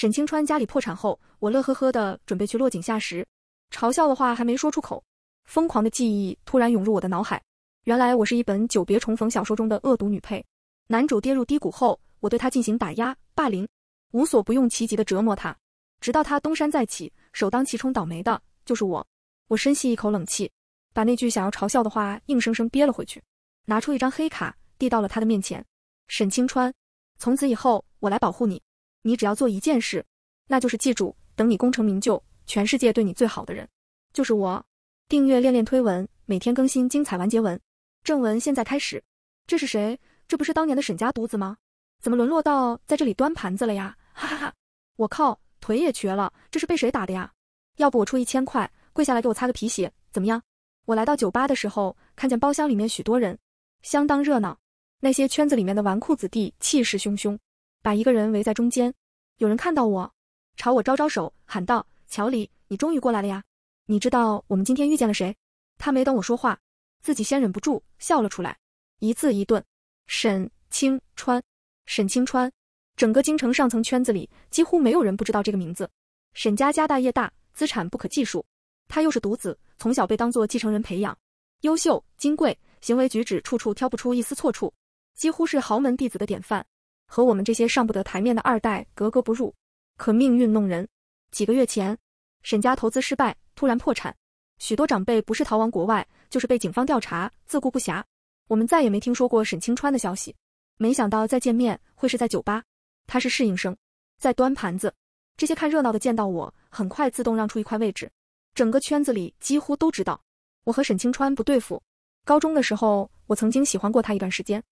沈清川家里破产后，我乐呵呵的准备去落井下石，嘲笑的话还没说出口，疯狂的记忆突然涌入我的脑海。原来我是一本久别重逢小说中的恶毒女配，男主跌入低谷后，我对他进行打压、霸凌，无所不用其极的折磨他，直到他东山再起，首当其冲倒霉的就是我。我深吸一口冷气，把那句想要嘲笑的话硬生生憋了回去，拿出一张黑卡递到了他的面前。沈清川，从此以后我来保护你。你只要做一件事，那就是记住，等你功成名就，全世界对你最好的人就是我。订阅练练推文，每天更新精彩完结文。正文现在开始。这是谁？这不是当年的沈家独子吗？怎么沦落到在这里端盘子了呀？哈哈哈！我靠，腿也瘸了，这是被谁打的呀？要不我出一千块，跪下来给我擦个皮鞋，怎么样？我来到酒吧的时候，看见包厢里面许多人，相当热闹。那些圈子里面的纨绔子弟气势汹汹。把一个人围在中间，有人看到我，朝我招招手，喊道：“乔里，你终于过来了呀！你知道我们今天遇见了谁？”他没等我说话，自己先忍不住笑了出来，一字一顿：“沈清川，沈清川。”整个京城上层圈子里，几乎没有人不知道这个名字。沈家家大业大，资产不可计数，他又是独子，从小被当做继承人培养，优秀、金贵，行为举止处处挑不出一丝错处，几乎是豪门弟子的典范。和我们这些上不得台面的二代格格不入，可命运弄人。几个月前，沈家投资失败，突然破产，许多长辈不是逃亡国外，就是被警方调查，自顾不暇。我们再也没听说过沈清川的消息。没想到再见面会是在酒吧。他是适应生，在端盘子。这些看热闹的见到我，很快自动让出一块位置。整个圈子里几乎都知道我和沈清川不对付。高中的时候，我曾经喜欢过他一段时间。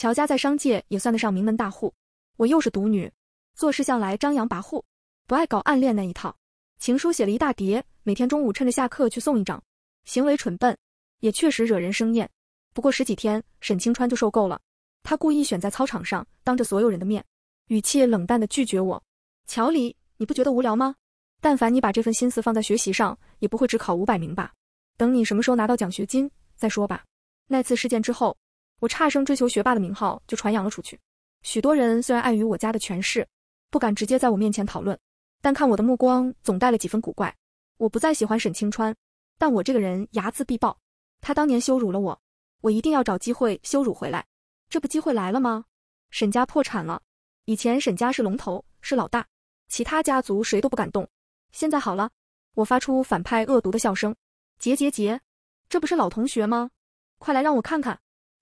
乔家在商界也算得上名门大户，我又是独女，做事向来张扬跋扈，不爱搞暗恋那一套。情书写了一大叠，每天中午趁着下课去送一张，行为蠢笨，也确实惹人生厌。不过十几天，沈清川就受够了，他故意选在操场上，当着所有人的面，语气冷淡地拒绝我：“乔离，你不觉得无聊吗？但凡你把这份心思放在学习上，也不会只考五百名吧？等你什么时候拿到奖学金再说吧。”那次事件之后。我差生追求学霸的名号就传扬了出去，许多人虽然碍于我家的权势，不敢直接在我面前讨论，但看我的目光总带了几分古怪。我不再喜欢沈清川，但我这个人睚眦必报，他当年羞辱了我，我一定要找机会羞辱回来。这不机会来了吗？沈家破产了，以前沈家是龙头，是老大，其他家族谁都不敢动。现在好了，我发出反派恶毒的笑声，结结结，这不是老同学吗？快来让我看看。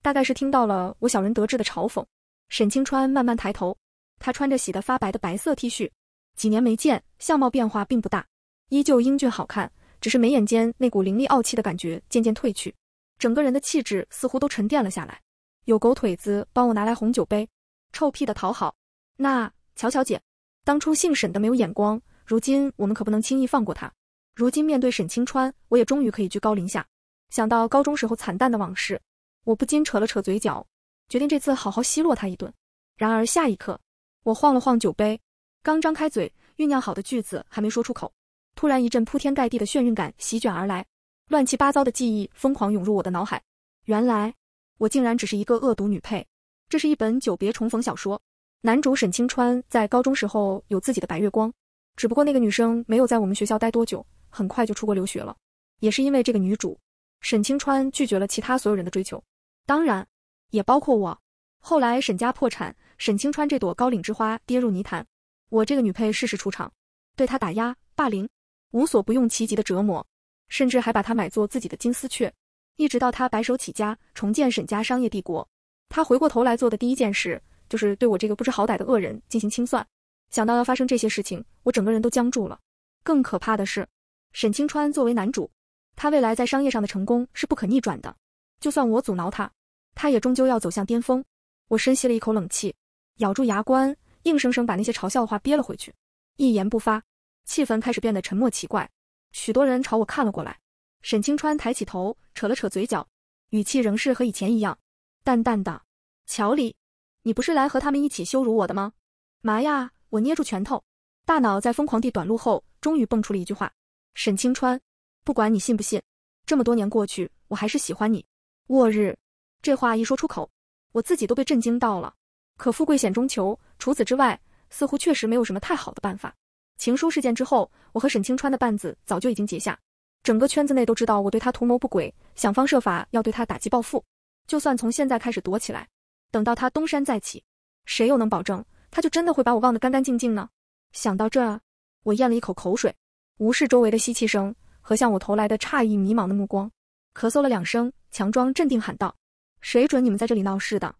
大概是听到了我小人得志的嘲讽，沈清川慢慢抬头，他穿着洗得发白的白色 T 恤，几年没见，相貌变化并不大，依旧英俊好看，只是眉眼间那股凌厉傲气的感觉渐渐褪去，整个人的气质似乎都沉淀了下来。有狗腿子帮我拿来红酒杯，臭屁的讨好。那乔乔姐，当初姓沈的没有眼光，如今我们可不能轻易放过他。如今面对沈清川，我也终于可以居高临下。想到高中时候惨淡的往事。我不禁扯了扯嘴角，决定这次好好奚落他一顿。然而下一刻，我晃了晃酒杯，刚张开嘴酝酿好的句子还没说出口，突然一阵铺天盖地的眩晕感席卷而来，乱七八糟的记忆疯狂涌入我的脑海。原来我竟然只是一个恶毒女配。这是一本久别重逢小说，男主沈清川在高中时候有自己的白月光，只不过那个女生没有在我们学校待多久，很快就出国留学了。也是因为这个女主，沈清川拒绝了其他所有人的追求。当然，也包括我。后来沈家破产，沈清川这朵高岭之花跌入泥潭，我这个女配适时出场，对他打压、霸凌，无所不用其极的折磨，甚至还把他买做自己的金丝雀。一直到他白手起家，重建沈家商业帝国，他回过头来做的第一件事就是对我这个不知好歹的恶人进行清算。想到要发生这些事情，我整个人都僵住了。更可怕的是，沈清川作为男主，他未来在商业上的成功是不可逆转的，就算我阻挠他。他也终究要走向巅峰。我深吸了一口冷气，咬住牙关，硬生生把那些嘲笑的话憋了回去，一言不发。气氛开始变得沉默奇怪，许多人朝我看了过来。沈清川抬起头，扯了扯嘴角，语气仍是和以前一样，淡淡的：“乔里，你不是来和他们一起羞辱我的吗？”妈呀！我捏住拳头，大脑在疯狂地短路后，终于蹦出了一句话：“沈清川，不管你信不信，这么多年过去，我还是喜欢你。”我日！这话一说出口，我自己都被震惊到了。可富贵险中求，除此之外，似乎确实没有什么太好的办法。情书事件之后，我和沈清川的绊子早就已经结下，整个圈子内都知道我对他图谋不轨，想方设法要对他打击报复。就算从现在开始躲起来，等到他东山再起，谁又能保证他就真的会把我忘得干干净净呢？想到这，我咽了一口口水，无视周围的吸气声和向我投来的诧异、迷茫的目光，咳嗽了两声，强装镇定喊道。谁准你们在这里闹事的？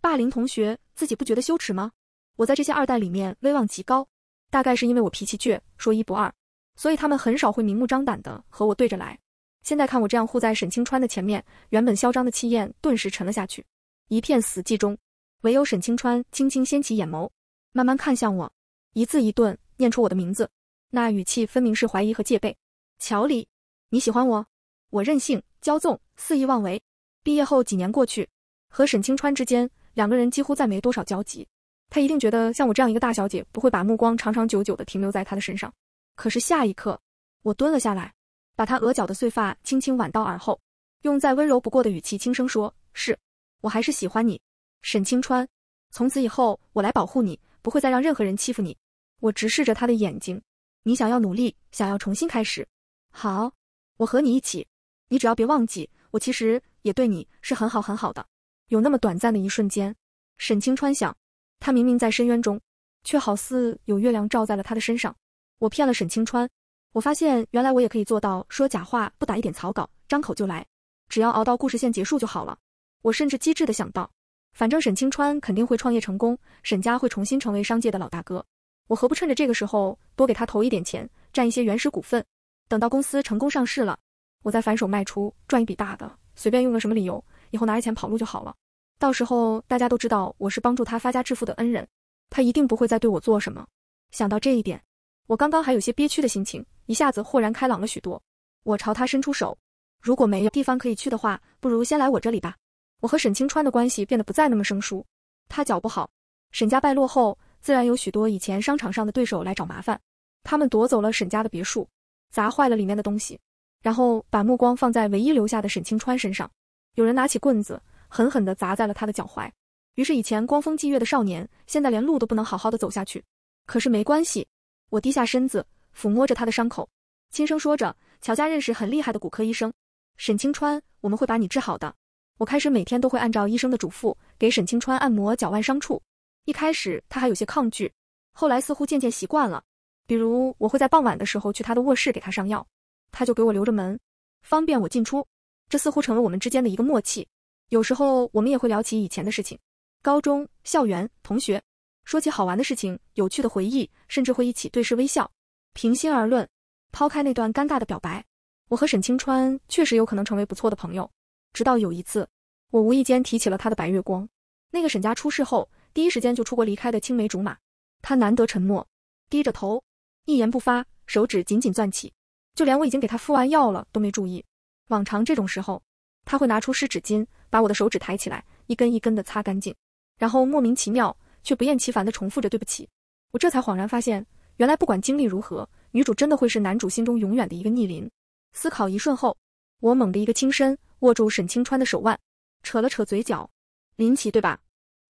霸凌同学，自己不觉得羞耻吗？我在这些二代里面威望极高，大概是因为我脾气倔，说一不二，所以他们很少会明目张胆的和我对着来。现在看我这样护在沈清川的前面，原本嚣张的气焰顿时沉了下去，一片死寂中，唯有沈清川轻轻掀起眼眸，慢慢看向我，一字一顿念出我的名字，那语气分明是怀疑和戒备。乔里，你喜欢我？我任性、骄纵、肆意妄为。毕业后几年过去，和沈清川之间两个人几乎再没多少交集。他一定觉得像我这样一个大小姐，不会把目光长长久久的停留在他的身上。可是下一刻，我蹲了下来，把他额角的碎发轻轻挽到耳后，用再温柔不过的语气轻声说：“是我还是喜欢你，沈清川。从此以后，我来保护你，不会再让任何人欺负你。”我直视着他的眼睛：“你想要努力，想要重新开始，好，我和你一起。你只要别忘记，我其实……”也对你是很好很好的，有那么短暂的一瞬间，沈清川想，他明明在深渊中，却好似有月亮照在了他的身上。我骗了沈清川，我发现原来我也可以做到说假话不打一点草稿，张口就来，只要熬到故事线结束就好了。我甚至机智的想到，反正沈清川肯定会创业成功，沈家会重新成为商界的老大哥，我何不趁着这个时候多给他投一点钱，占一些原始股份，等到公司成功上市了，我再反手卖出，赚一笔大的。随便用个什么理由，以后拿着钱跑路就好了。到时候大家都知道我是帮助他发家致富的恩人，他一定不会再对我做什么。想到这一点，我刚刚还有些憋屈的心情，一下子豁然开朗了许多。我朝他伸出手，如果没有地方可以去的话，不如先来我这里吧。我和沈清川的关系变得不再那么生疏。他脚不好，沈家败落后，自然有许多以前商场上的对手来找麻烦。他们夺走了沈家的别墅，砸坏了里面的东西。然后把目光放在唯一留下的沈清川身上。有人拿起棍子，狠狠地砸在了他的脚踝。于是，以前光风霁月的少年，现在连路都不能好好的走下去。可是没关系，我低下身子，抚摸着他的伤口，轻声说着：“乔家认识很厉害的骨科医生，沈清川，我们会把你治好的。”我开始每天都会按照医生的嘱咐，给沈清川按摩脚腕伤处。一开始他还有些抗拒，后来似乎渐渐习惯了。比如，我会在傍晚的时候去他的卧室给他上药。他就给我留着门，方便我进出。这似乎成了我们之间的一个默契。有时候我们也会聊起以前的事情，高中校园同学，说起好玩的事情、有趣的回忆，甚至会一起对视微笑。平心而论，抛开那段尴尬的表白，我和沈清川确实有可能成为不错的朋友。直到有一次，我无意间提起了他的白月光，那个沈家出事后第一时间就出国离开的青梅竹马。他难得沉默，低着头，一言不发，手指紧紧攥起。就连我已经给他敷完药了都没注意。往常这种时候，他会拿出湿纸巾，把我的手指抬起来，一根一根的擦干净，然后莫名其妙却不厌其烦的重复着“对不起”。我这才恍然发现，原来不管经历如何，女主真的会是男主心中永远的一个逆鳞。思考一瞬后，我猛地一个轻身，握住沈清川的手腕，扯了扯嘴角：“林奇，对吧？”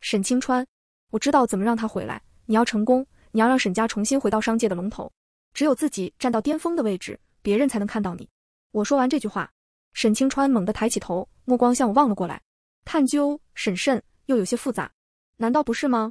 沈清川，我知道怎么让他回来。你要成功，你要让沈家重新回到商界的龙头，只有自己站到巅峰的位置。别人才能看到你。我说完这句话，沈清川猛地抬起头，目光向我望了过来，探究、审慎又有些复杂。难道不是吗？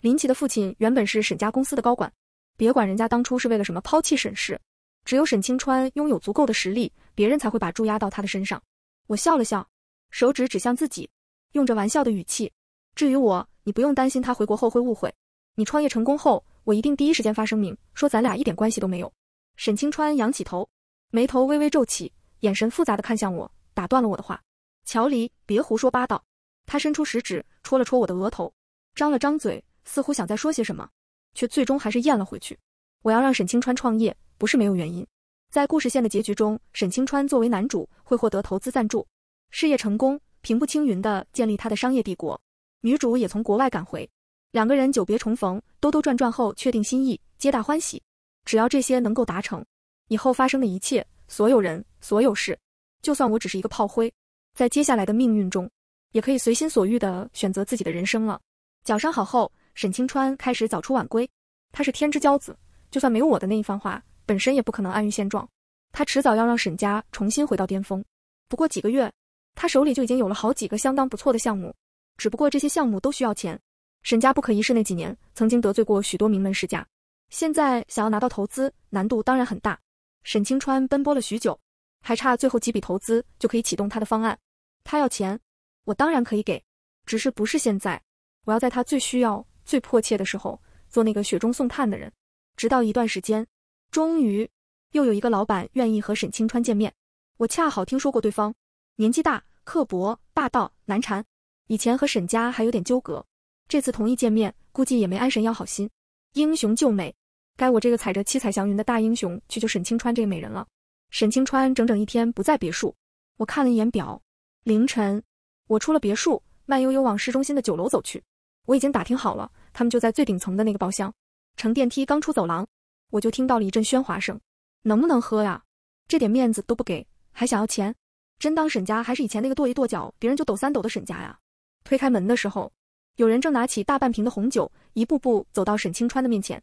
林奇的父亲原本是沈家公司的高管，别管人家当初是为了什么抛弃沈氏，只有沈清川拥有足够的实力，别人才会把注押到他的身上。我笑了笑，手指指向自己，用着玩笑的语气：“至于我，你不用担心他回国后会误会。你创业成功后，我一定第一时间发声明，说咱俩一点关系都没有。”沈清川仰起头，眉头微微皱起，眼神复杂的看向我，打断了我的话：“乔离，别胡说八道。”他伸出食指戳了戳我的额头，张了张嘴，似乎想再说些什么，却最终还是咽了回去。我要让沈清川创业，不是没有原因。在故事线的结局中，沈清川作为男主会获得投资赞助，事业成功，平步青云的建立他的商业帝国。女主也从国外赶回，两个人久别重逢，兜兜转转后确定心意，皆大欢喜。只要这些能够达成，以后发生的一切，所有人，所有事，就算我只是一个炮灰，在接下来的命运中，也可以随心所欲地选择自己的人生了。脚伤好后，沈清川开始早出晚归。他是天之骄子，就算没有我的那一番话，本身也不可能安于现状。他迟早要让沈家重新回到巅峰。不过几个月，他手里就已经有了好几个相当不错的项目。只不过这些项目都需要钱。沈家不可一世那几年，曾经得罪过许多名门世家。现在想要拿到投资难度当然很大。沈清川奔波了许久，还差最后几笔投资就可以启动他的方案。他要钱，我当然可以给，只是不是现在。我要在他最需要、最迫切的时候做那个雪中送炭的人。直到一段时间，终于又有一个老板愿意和沈清川见面。我恰好听说过对方年纪大、刻薄、霸道、难缠，以前和沈家还有点纠葛。这次同意见面，估计也没安神要好心，英雄救美。该我这个踩着七彩祥云的大英雄去救沈清川这个美人了。沈清川整整一天不在别墅，我看了一眼表，凌晨，我出了别墅，慢悠悠往市中心的酒楼走去。我已经打听好了，他们就在最顶层的那个包厢。乘电梯刚出走廊，我就听到了一阵喧哗声。能不能喝呀？这点面子都不给，还想要钱？真当沈家还是以前那个跺一跺脚别人就抖三抖的沈家呀？推开门的时候，有人正拿起大半瓶的红酒，一步步走到沈清川的面前。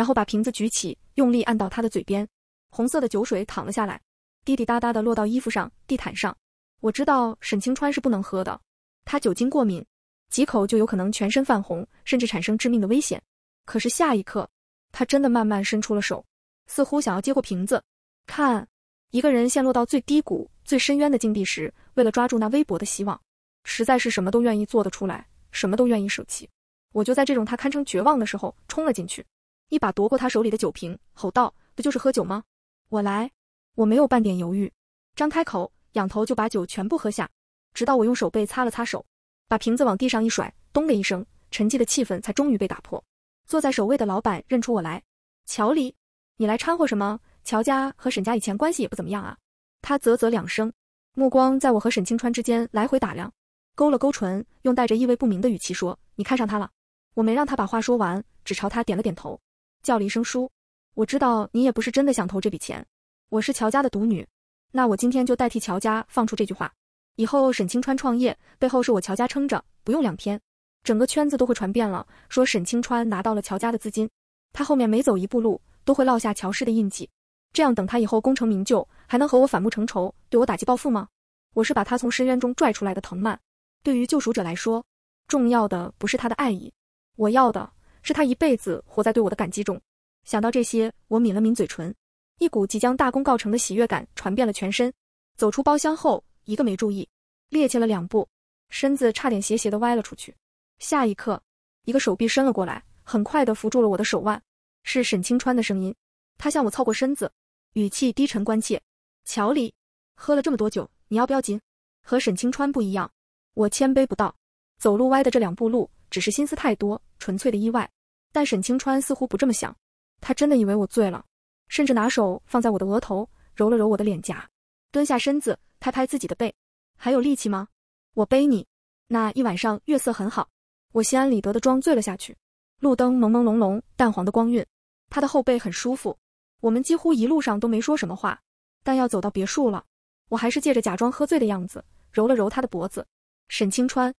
然后把瓶子举起，用力按到他的嘴边，红色的酒水淌了下来，滴滴答答的落到衣服上、地毯上。我知道沈清川是不能喝的，他酒精过敏，几口就有可能全身泛红，甚至产生致命的危险。可是下一刻，他真的慢慢伸出了手，似乎想要接过瓶子。看，一个人陷落到最低谷、最深渊的境地时，为了抓住那微薄的希望，实在是什么都愿意做得出来，什么都愿意舍弃。我就在这种他堪称绝望的时候冲了进去。一把夺过他手里的酒瓶，吼道：“不就是喝酒吗？我来，我没有半点犹豫，张开口，仰头就把酒全部喝下。直到我用手背擦了擦手，把瓶子往地上一甩，咚的一声，沉寂的气氛才终于被打破。坐在首位的老板认出我来，乔黎，你来掺和什么？乔家和沈家以前关系也不怎么样啊。”他啧啧两声，目光在我和沈清川之间来回打量，勾了勾唇，用带着意味不明的语气说：“你看上他了？”我没让他把话说完，只朝他点了点头。叫了一声“叔”，我知道你也不是真的想投这笔钱。我是乔家的独女，那我今天就代替乔家放出这句话。以后沈清川创业，背后是我乔家撑着，不用两天，整个圈子都会传遍了，说沈清川拿到了乔家的资金。他后面每走一步路，都会落下乔氏的印记。这样等他以后功成名就，还能和我反目成仇，对我打击报复吗？我是把他从深渊中拽出来的藤蔓，对于救赎者来说，重要的不是他的爱意，我要的。是他一辈子活在对我的感激中。想到这些，我抿了抿嘴唇，一股即将大功告成的喜悦感传遍了全身。走出包厢后，一个没注意，趔趄了两步，身子差点斜斜的歪了出去。下一刻，一个手臂伸了过来，很快的扶住了我的手腕。是沈清川的声音，他向我凑过身子，语气低沉关切：“乔里，喝了这么多酒，你要不要紧？”和沈清川不一样，我千杯不到。走路歪的这两步路，只是心思太多，纯粹的意外。但沈清川似乎不这么想，他真的以为我醉了，甚至拿手放在我的额头，揉了揉我的脸颊，蹲下身子拍拍自己的背，还有力气吗？我背你。那一晚上月色很好，我心安理得的装醉了下去。路灯朦朦胧胧，淡黄的光晕，他的后背很舒服。我们几乎一路上都没说什么话，但要走到别墅了，我还是借着假装喝醉的样子，揉了揉他的脖子。沈清川。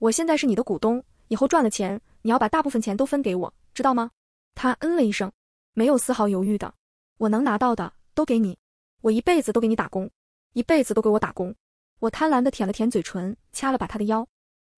我现在是你的股东，以后赚了钱，你要把大部分钱都分给我，知道吗？他嗯了一声，没有丝毫犹豫的，我能拿到的都给你，我一辈子都给你打工，一辈子都给我打工。我贪婪的舔了舔嘴唇，掐了把他的腰，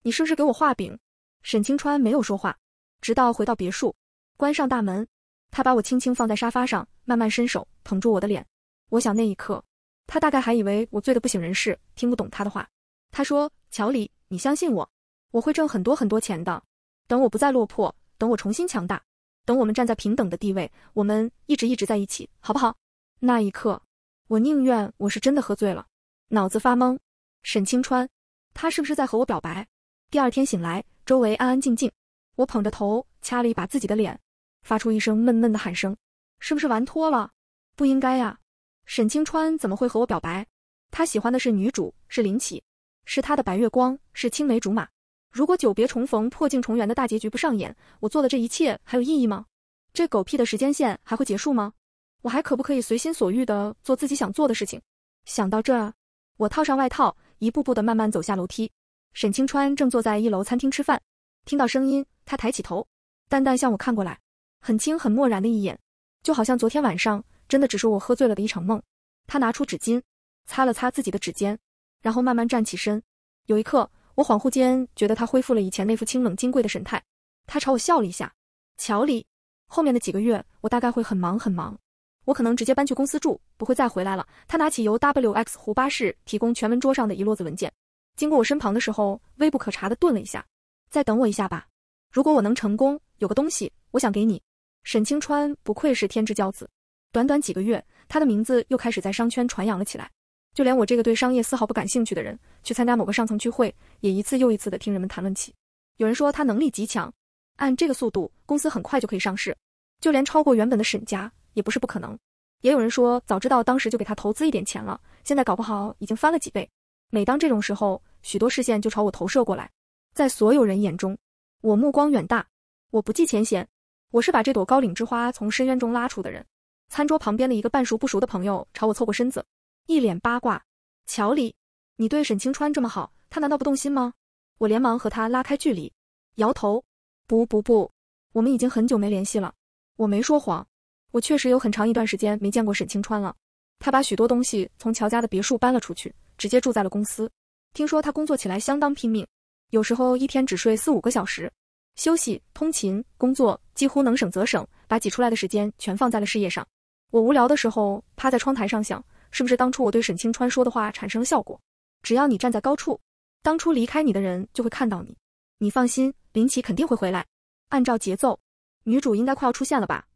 你是不是给我画饼？沈清川没有说话，直到回到别墅，关上大门，他把我轻轻放在沙发上，慢慢伸手捧住我的脸。我想那一刻，他大概还以为我醉得不省人事，听不懂他的话。他说：“乔里，你相信我。”我会挣很多很多钱的。等我不再落魄，等我重新强大，等我们站在平等的地位，我们一直一直在一起，好不好？那一刻，我宁愿我是真的喝醉了，脑子发懵。沈清川，他是不是在和我表白？第二天醒来，周围安安静静，我捧着头掐了一把自己的脸，发出一声闷闷的喊声：是不是玩脱了？不应该呀，沈清川怎么会和我表白？他喜欢的是女主，是林启，是他的白月光，是青梅竹马。如果久别重逢、破镜重圆的大结局不上演，我做的这一切还有意义吗？这狗屁的时间线还会结束吗？我还可不可以随心所欲的做自己想做的事情？想到这，我套上外套，一步步的慢慢走下楼梯。沈清川正坐在一楼餐厅吃饭，听到声音，他抬起头，淡淡向我看过来，很轻很漠然的一眼，就好像昨天晚上真的只是我喝醉了的一场梦。他拿出纸巾，擦了擦自己的指尖，然后慢慢站起身。有一刻。我恍惚间觉得他恢复了以前那副清冷金贵的神态，他朝我笑了一下。乔里，后面的几个月，我大概会很忙很忙，我可能直接搬去公司住，不会再回来了。他拿起由 W X 胡巴氏提供全文桌上的一摞子文件，经过我身旁的时候，微不可察的顿了一下，再等我一下吧。如果我能成功，有个东西我想给你。沈清川不愧是天之骄子，短短几个月，他的名字又开始在商圈传扬了起来。就连我这个对商业丝毫不感兴趣的人，去参加某个上层聚会，也一次又一次的听人们谈论起。有人说他能力极强，按这个速度，公司很快就可以上市，就连超过原本的沈家也不是不可能。也有人说，早知道当时就给他投资一点钱了，现在搞不好已经翻了几倍。每当这种时候，许多视线就朝我投射过来。在所有人眼中，我目光远大，我不计前嫌，我是把这朵高岭之花从深渊中拉出的人。餐桌旁边的一个半熟不熟的朋友朝我凑过身子。一脸八卦，乔里，你对沈清川这么好，他难道不动心吗？我连忙和他拉开距离，摇头，不不不，我们已经很久没联系了。我没说谎，我确实有很长一段时间没见过沈清川了。他把许多东西从乔家的别墅搬了出去，直接住在了公司。听说他工作起来相当拼命，有时候一天只睡四五个小时，休息、通勤、工作几乎能省则省，把挤出来的时间全放在了事业上。我无聊的时候，趴在窗台上想。是不是当初我对沈清川说的话产生了效果？只要你站在高处，当初离开你的人就会看到你。你放心，林奇肯定会回来。按照节奏，女主应该快要出现了吧？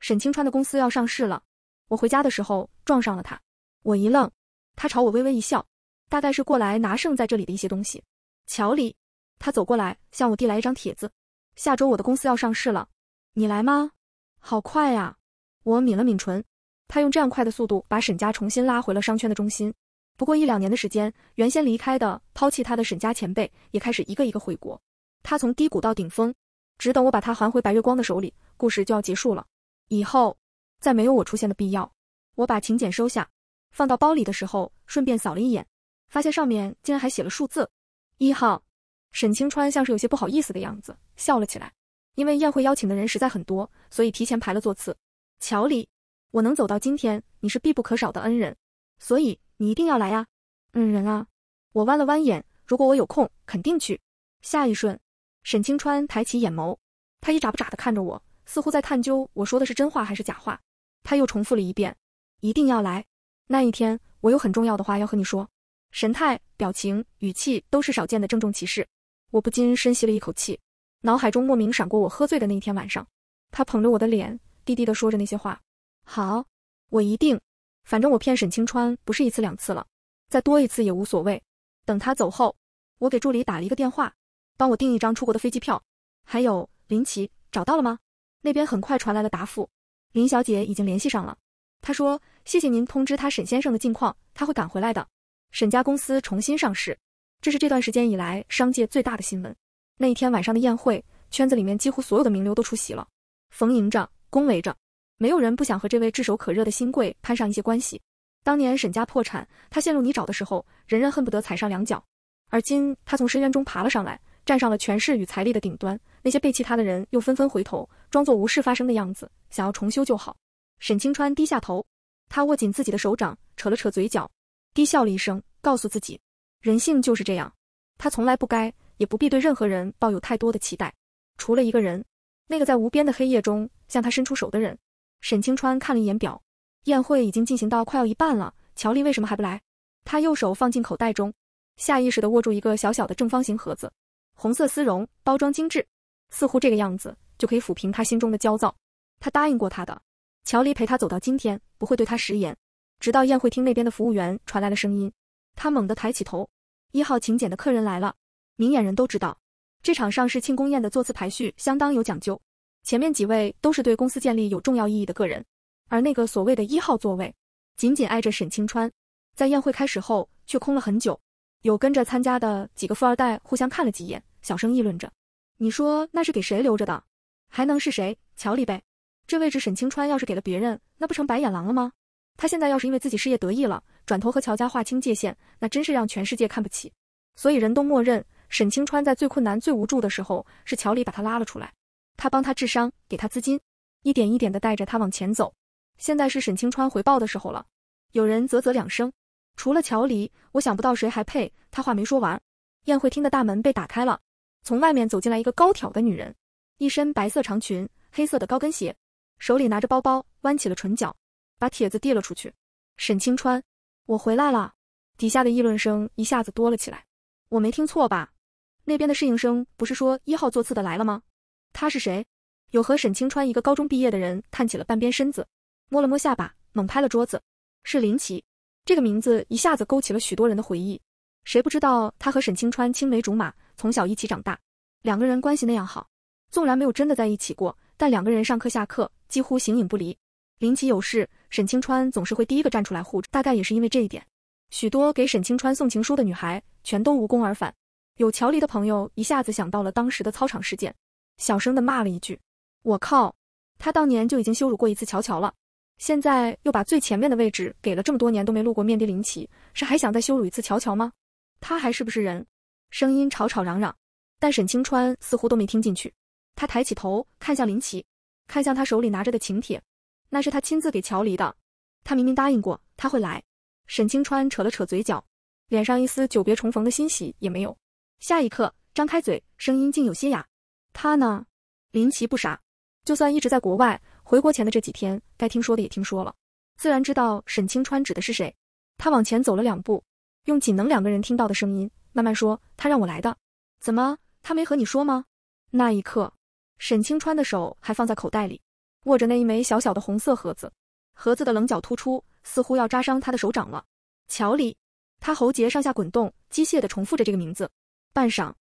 沈清川的公司要上市了，我回家的时候撞上了他。我一愣，他朝我微微一笑，大概是过来拿剩在这里的一些东西。乔里，他走过来，向我递来一张帖子。下周我的公司要上市了，你来吗？好快呀！我抿了抿唇。他用这样快的速度把沈家重新拉回了商圈的中心。不过一两年的时间，原先离开的、抛弃他的沈家前辈也开始一个一个回国。他从低谷到顶峰，只等我把他还回白月光的手里，故事就要结束了。以后再没有我出现的必要。我把请柬收下，放到包里的时候，顺便扫了一眼，发现上面竟然还写了数字一号。沈清川像是有些不好意思的样子，笑了起来。因为宴会邀请的人实在很多，所以提前排了座次。乔里。我能走到今天，你是必不可少的恩人，所以你一定要来啊，恩人啊！我弯了弯眼，如果我有空，肯定去。下一瞬，沈清川抬起眼眸，他一眨不眨的看着我，似乎在探究我说的是真话还是假话。他又重复了一遍：“一定要来那一天，我有很重要的话要和你说。”神态、表情、语气都是少见的郑重其事。我不禁深吸了一口气，脑海中莫名闪过我喝醉的那一天晚上，他捧着我的脸，低低的说着那些话。好，我一定。反正我骗沈清川不是一次两次了，再多一次也无所谓。等他走后，我给助理打了一个电话，帮我订一张出国的飞机票。还有林奇找到了吗？那边很快传来了答复，林小姐已经联系上了。她说：“谢谢您通知他沈先生的近况，他会赶回来的。”沈家公司重新上市，这是这段时间以来商界最大的新闻。那一天晚上的宴会，圈子里面几乎所有的名流都出席了，逢迎着，恭维着。没有人不想和这位炙手可热的新贵攀上一些关系。当年沈家破产，他陷入泥沼的时候，人人恨不得踩上两脚。而今他从深渊中爬了上来，站上了权势与财力的顶端，那些背弃他的人又纷纷回头，装作无事发生的样子，想要重修就好。沈清川低下头，他握紧自己的手掌，扯了扯嘴角，低笑了一声，告诉自己：人性就是这样。他从来不该，也不必对任何人抱有太多的期待，除了一个人，那个在无边的黑夜中向他伸出手的人。沈清川看了一眼表，宴会已经进行到快要一半了，乔丽为什么还不来？他右手放进口袋中，下意识地握住一个小小的正方形盒子，红色丝绒包装精致，似乎这个样子就可以抚平他心中的焦躁。他答应过他的乔丽陪他走到今天，不会对他食言。直到宴会厅那边的服务员传来了声音，他猛地抬起头，一号请柬的客人来了。明眼人都知道，这场上市庆功宴的座次排序相当有讲究。前面几位都是对公司建立有重要意义的个人，而那个所谓的一号座位，紧紧挨着沈清川，在宴会开始后却空了很久。有跟着参加的几个富二代互相看了几眼，小声议论着：“你说那是给谁留着的？还能是谁？乔里呗！这位置沈清川要是给了别人，那不成白眼狼了吗？他现在要是因为自己事业得意了，转头和乔家划清界限，那真是让全世界看不起。所以人都默认，沈清川在最困难、最无助的时候，是乔里把他拉了出来。”他帮他治伤，给他资金，一点一点的带着他往前走。现在是沈清川回报的时候了。有人啧啧两声，除了乔离，我想不到谁还配。他话没说完，宴会厅的大门被打开了，从外面走进来一个高挑的女人，一身白色长裙，黑色的高跟鞋，手里拿着包包，弯起了唇角，把帖子递了出去。沈清川，我回来了。底下的议论声一下子多了起来。我没听错吧？那边的侍应生不是说一号座次的来了吗？他是谁？有和沈清川一个高中毕业的人，探起了半边身子，摸了摸下巴，猛拍了桌子。是林奇，这个名字一下子勾起了许多人的回忆。谁不知道他和沈清川青梅竹马，从小一起长大，两个人关系那样好。纵然没有真的在一起过，但两个人上课下课几乎形影不离。林奇有事，沈清川总是会第一个站出来护着。大概也是因为这一点，许多给沈清川送情书的女孩全都无功而返。有乔黎的朋友一下子想到了当时的操场事件。小声的骂了一句：“我靠！”他当年就已经羞辱过一次乔乔了，现在又把最前面的位置给了这么多年都没露过面的林奇，是还想再羞辱一次乔乔吗？他还是不是人？声音吵吵嚷嚷，但沈清川似乎都没听进去。他抬起头看向林奇，看向他手里拿着的请帖，那是他亲自给乔离的。他明明答应过他会来。沈清川扯了扯嘴角，脸上一丝久别重逢的欣喜也没有。下一刻，张开嘴，声音竟有些哑。他呢？林奇不傻，就算一直在国外，回国前的这几天，该听说的也听说了，自然知道沈清川指的是谁。他往前走了两步，用仅能两个人听到的声音，慢慢说：“他让我来的，怎么他没和你说吗？”那一刻，沈清川的手还放在口袋里，握着那一枚小小的红色盒子，盒子的棱角突出，似乎要扎伤他的手掌了。乔里，他喉结上下滚动，机械地重复着这个名字，半晌。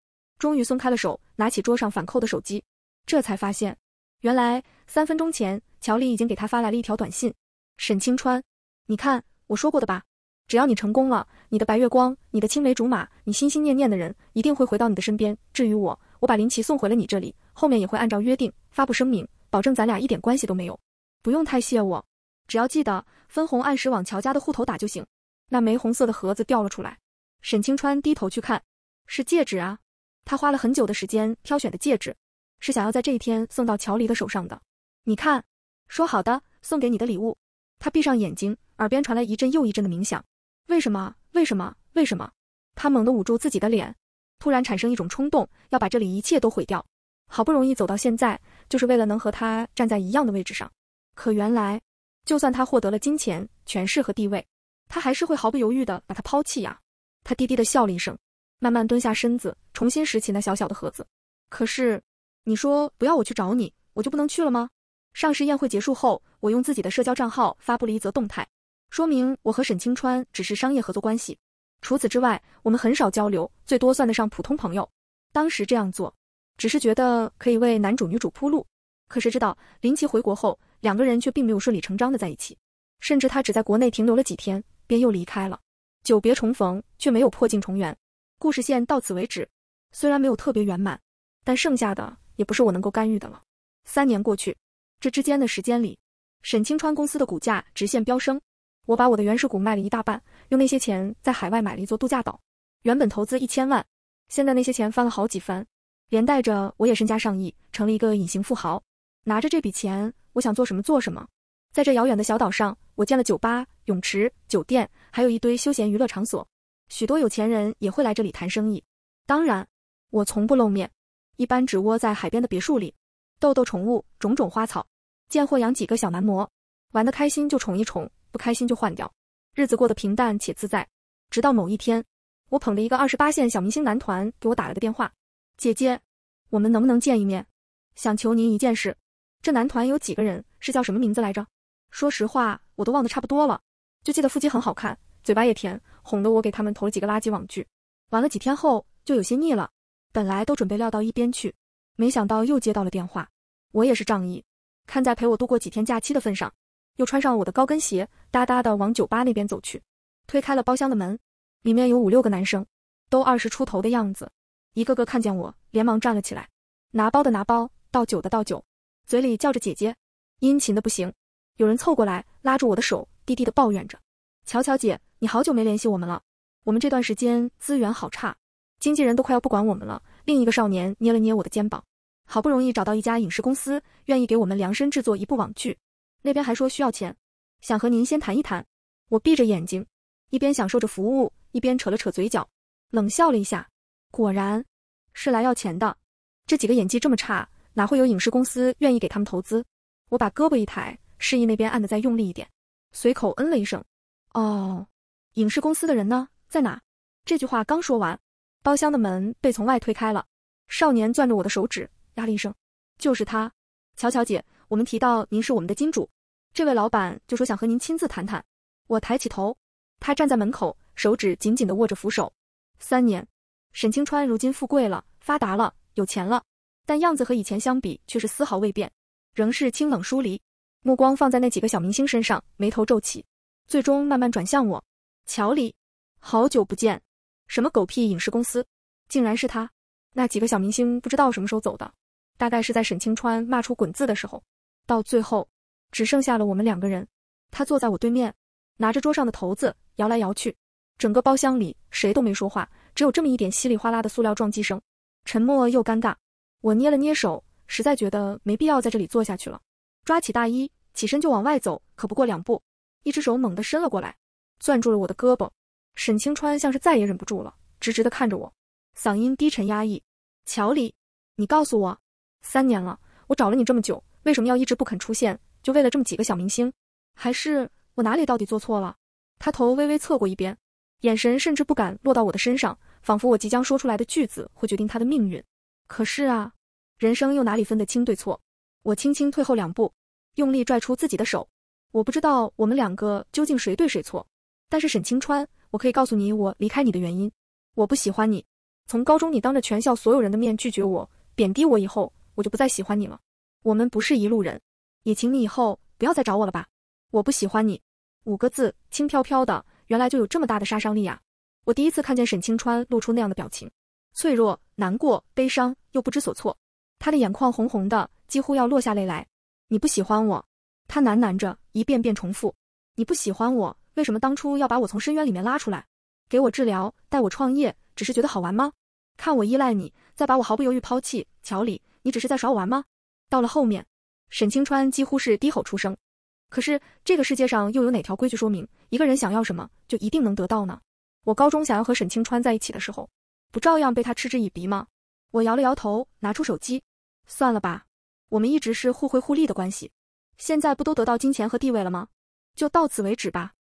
终于松开了手，拿起桌上反扣的手机，这才发现，原来三分钟前乔丽已经给他发来了一条短信：“沈清川，你看我说过的吧，只要你成功了，你的白月光，你的青梅竹马，你心心念念的人一定会回到你的身边。至于我，我把林奇送回了你这里，后面也会按照约定发布声明，保证咱俩一点关系都没有。不用太谢我，只要记得分红按时往乔家的户头打就行。”那玫红色的盒子掉了出来，沈清川低头去看，是戒指啊。他花了很久的时间挑选的戒指，是想要在这一天送到乔离的手上的。你看，说好的送给你的礼物。他闭上眼睛，耳边传来一阵又一阵的冥想。为什么？为什么？为什么？他猛地捂住自己的脸，突然产生一种冲动，要把这里一切都毁掉。好不容易走到现在，就是为了能和他站在一样的位置上。可原来，就算他获得了金钱、权势和地位，他还是会毫不犹豫的把他抛弃呀。他低低的笑了一声。慢慢蹲下身子，重新拾起那小小的盒子。可是，你说不要我去找你，我就不能去了吗？上市宴会结束后，我用自己的社交账号发布了一则动态，说明我和沈清川只是商业合作关系。除此之外，我们很少交流，最多算得上普通朋友。当时这样做，只是觉得可以为男主女主铺路。可谁知道林奇回国后，两个人却并没有顺理成章的在一起，甚至他只在国内停留了几天，便又离开了。久别重逢，却没有破镜重圆。故事线到此为止，虽然没有特别圆满，但剩下的也不是我能够干预的了。三年过去，这之间的时间里，沈清川公司的股价直线飙升，我把我的原始股卖了一大半，用那些钱在海外买了一座度假岛，原本投资一千万，现在那些钱翻了好几番，连带着我也身家上亿，成了一个隐形富豪。拿着这笔钱，我想做什么做什么。在这遥远的小岛上，我建了酒吧、泳池、酒店，还有一堆休闲娱乐场所。许多有钱人也会来这里谈生意，当然，我从不露面，一般只窝在海边的别墅里，逗逗宠物，种种花草，见货养几个小男模，玩得开心就宠一宠，不开心就换掉，日子过得平淡且自在。直到某一天，我捧着一个二十八线小明星男团给我打了个电话：“姐姐，我们能不能见一面？想求您一件事。”这男团有几个人？是叫什么名字来着？说实话，我都忘得差不多了，就记得腹肌很好看，嘴巴也甜。哄得我给他们投了几个垃圾网剧，玩了几天后就有些腻了。本来都准备撂到一边去，没想到又接到了电话。我也是仗义，看在陪我度过几天假期的份上，又穿上我的高跟鞋，哒哒的往酒吧那边走去。推开了包厢的门，里面有五六个男生，都二十出头的样子，一个个看见我，连忙站了起来，拿包的拿包，倒酒的倒酒，嘴里叫着姐姐，殷勤的不行。有人凑过来拉住我的手，低低的抱怨着：“乔乔姐。”你好久没联系我们了，我们这段时间资源好差，经纪人都快要不管我们了。另一个少年捏了捏我的肩膀，好不容易找到一家影视公司愿意给我们量身制作一部网剧，那边还说需要钱，想和您先谈一谈。我闭着眼睛，一边享受着服务，一边扯了扯嘴角，冷笑了一下。果然，是来要钱的。这几个演技这么差，哪会有影视公司愿意给他们投资？我把胳膊一抬，示意那边按的再用力一点，随口嗯了一声，哦。影视公司的人呢？在哪？这句话刚说完，包厢的门被从外推开了。少年攥着我的手指，压了一声：“就是他，乔乔姐，我们提到您是我们的金主，这位老板就说想和您亲自谈谈。”我抬起头，他站在门口，手指紧紧的握着扶手。三年，沈清川如今富贵了，发达了，有钱了，但样子和以前相比却是丝毫未变，仍是清冷疏离，目光放在那几个小明星身上，眉头皱起，最终慢慢转向我。乔里，好久不见！什么狗屁影视公司，竟然是他！那几个小明星不知道什么时候走的，大概是在沈清川骂出“滚”字的时候，到最后只剩下了我们两个人。他坐在我对面，拿着桌上的骰子摇来摇去，整个包厢里谁都没说话，只有这么一点稀里哗啦的塑料撞击声，沉默又尴尬。我捏了捏手，实在觉得没必要在这里坐下去了，抓起大衣起身就往外走。可不过两步，一只手猛地伸了过来。攥住了我的胳膊，沈清川像是再也忍不住了，直直的看着我，嗓音低沉压抑：“乔里，你告诉我，三年了，我找了你这么久，为什么要一直不肯出现？就为了这么几个小明星？还是我哪里到底做错了？”他头微微侧过一边，眼神甚至不敢落到我的身上，仿佛我即将说出来的句子会决定他的命运。可是啊，人生又哪里分得清对错？我轻轻退后两步，用力拽出自己的手。我不知道我们两个究竟谁对谁错。但是沈清川，我可以告诉你我离开你的原因。我不喜欢你。从高中你当着全校所有人的面拒绝我、贬低我以后，我就不再喜欢你了。我们不是一路人，也请你以后不要再找我了吧。我不喜欢你。五个字，轻飘飘的，原来就有这么大的杀伤力呀！我第一次看见沈清川露出那样的表情，脆弱、难过、悲伤又不知所措。他的眼眶红红的，几乎要落下泪来。你不喜欢我，他喃喃着，一遍遍重复，你不喜欢我。为什么当初要把我从深渊里面拉出来，给我治疗，带我创业，只是觉得好玩吗？看我依赖你，再把我毫不犹豫抛弃，乔里，你只是在耍我玩吗？到了后面，沈清川几乎是低吼出声。可是这个世界上又有哪条规矩说明一个人想要什么就一定能得到呢？我高中想要和沈清川在一起的时候，不照样被他嗤之以鼻吗？我摇了摇头，拿出手机，算了吧。我们一直是互惠互利的关系，现在不都得到金钱和地位了吗？就到此为止吧。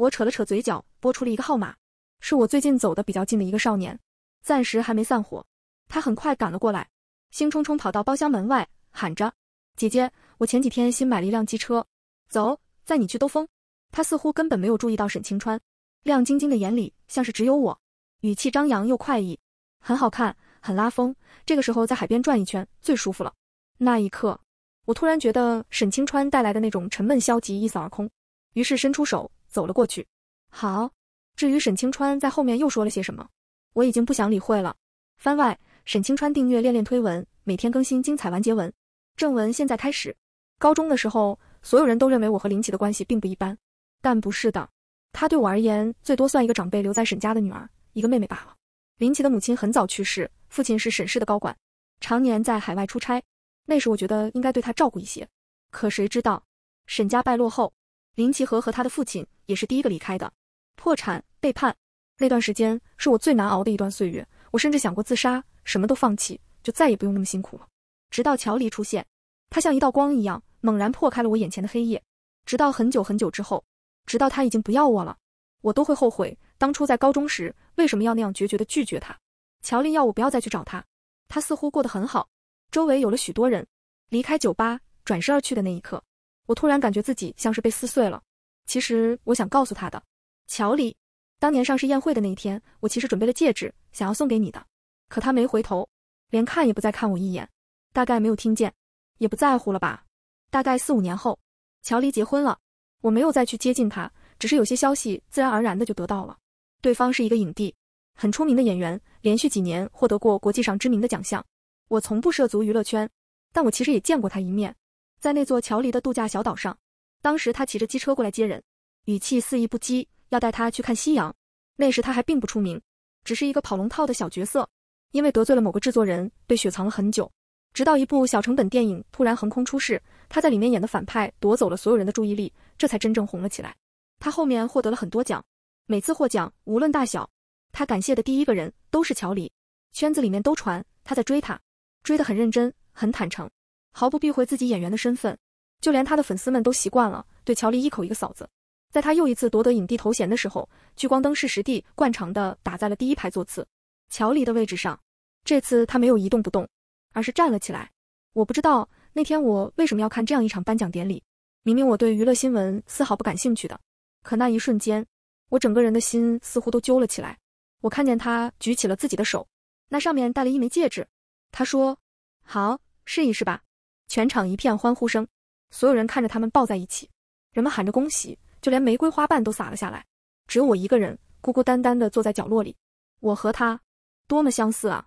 我扯了扯嘴角，拨出了一个号码，是我最近走的比较近的一个少年，暂时还没散伙。他很快赶了过来，兴冲冲跑到包厢门外，喊着：“姐姐，我前几天新买了一辆机车，走，载你去兜风。”他似乎根本没有注意到沈清川，亮晶晶的眼里像是只有我，语气张扬又快意，很好看，很拉风。这个时候在海边转一圈最舒服了。那一刻，我突然觉得沈清川带来的那种沉闷消极一扫而空，于是伸出手。走了过去，好。至于沈清川在后面又说了些什么，我已经不想理会了。番外，沈清川订阅恋恋推文，每天更新精彩完结文。正文现在开始。高中的时候，所有人都认为我和林奇的关系并不一般，但不是的。他对我而言，最多算一个长辈留在沈家的女儿，一个妹妹罢了。林奇的母亲很早去世，父亲是沈氏的高管，常年在海外出差。那时我觉得应该对他照顾一些，可谁知道，沈家败落后。林奇和和他的父亲也是第一个离开的。破产、背叛，那段时间是我最难熬的一段岁月。我甚至想过自杀，什么都放弃，就再也不用那么辛苦了。直到乔离出现，他像一道光一样，猛然破开了我眼前的黑夜。直到很久很久之后，直到他已经不要我了，我都会后悔当初在高中时为什么要那样决绝的拒绝他。乔离要我不要再去找他，他似乎过得很好，周围有了许多人。离开酒吧，转身而去的那一刻。我突然感觉自己像是被撕碎了。其实我想告诉他的，乔离，当年上市宴会的那一天，我其实准备了戒指，想要送给你的，可他没回头，连看也不再看我一眼，大概没有听见，也不在乎了吧。大概四五年后，乔离结婚了，我没有再去接近他，只是有些消息自然而然的就得到了。对方是一个影帝，很出名的演员，连续几年获得过国际上知名的奖项。我从不涉足娱乐圈，但我其实也见过他一面。在那座乔黎的度假小岛上，当时他骑着机车过来接人，语气肆意不羁，要带他去看夕阳。那时他还并不出名，只是一个跑龙套的小角色。因为得罪了某个制作人，被雪藏了很久。直到一部小成本电影突然横空出世，他在里面演的反派夺走了所有人的注意力，这才真正红了起来。他后面获得了很多奖，每次获奖无论大小，他感谢的第一个人都是乔黎。圈子里面都传他在追他，追得很认真，很坦诚。毫不避讳自己演员的身份，就连他的粉丝们都习惯了对乔黎一口一个嫂子。在他又一次夺得影帝头衔的时候，聚光灯是实地惯常的打在了第一排座次，乔黎的位置上。这次他没有一动不动，而是站了起来。我不知道那天我为什么要看这样一场颁奖典礼，明明我对娱乐新闻丝毫不感兴趣的。可那一瞬间，我整个人的心似乎都揪了起来。我看见他举起了自己的手，那上面戴了一枚戒指。他说：“好，试一试吧。”全场一片欢呼声，所有人看着他们抱在一起，人们喊着恭喜，就连玫瑰花瓣都洒了下来。只有我一个人孤孤单单地坐在角落里。我和他，多么相似啊！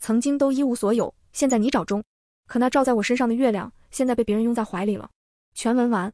曾经都一无所有，陷在泥沼中，可那照在我身上的月亮，现在被别人拥在怀里了。全文完。